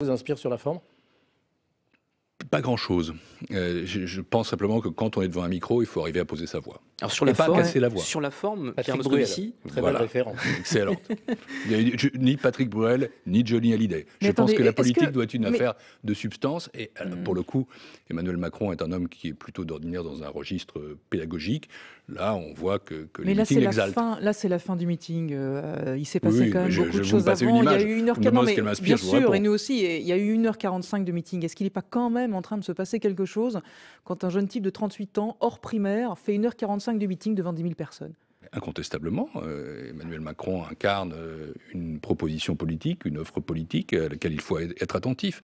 vous inspire sur la forme Pas grand-chose. Euh, je pense simplement que quand on est devant un micro, il faut arriver à poser sa voix. Alors sur la, forme, la sur la forme, Patrick très bonne référence, excellente. ni Patrick Bruel, ni Johnny Hallyday. je pense que la politique doit être une affaire de substance. Et euh, hmm. pour le coup, Emmanuel Macron est un homme qui est plutôt d'ordinaire dans un registre euh, pédagogique. Là, on voit que, que mais là, là, c'est la fin du meeting. Euh, il s'est passé quand même beaucoup de choses Il y a eu une heure 45 Bien sûr, et nous aussi, il y a eu 1h45 de meeting. Est-ce qu'il n'est pas quand même en train de se passer quelque chose quand un jeune type de 38 ans, hors primaire, fait 1h45 5 du meeting devant 10 000 personnes. Incontestablement, euh, Emmanuel Macron incarne euh, une proposition politique, une offre politique euh, à laquelle il faut être attentif.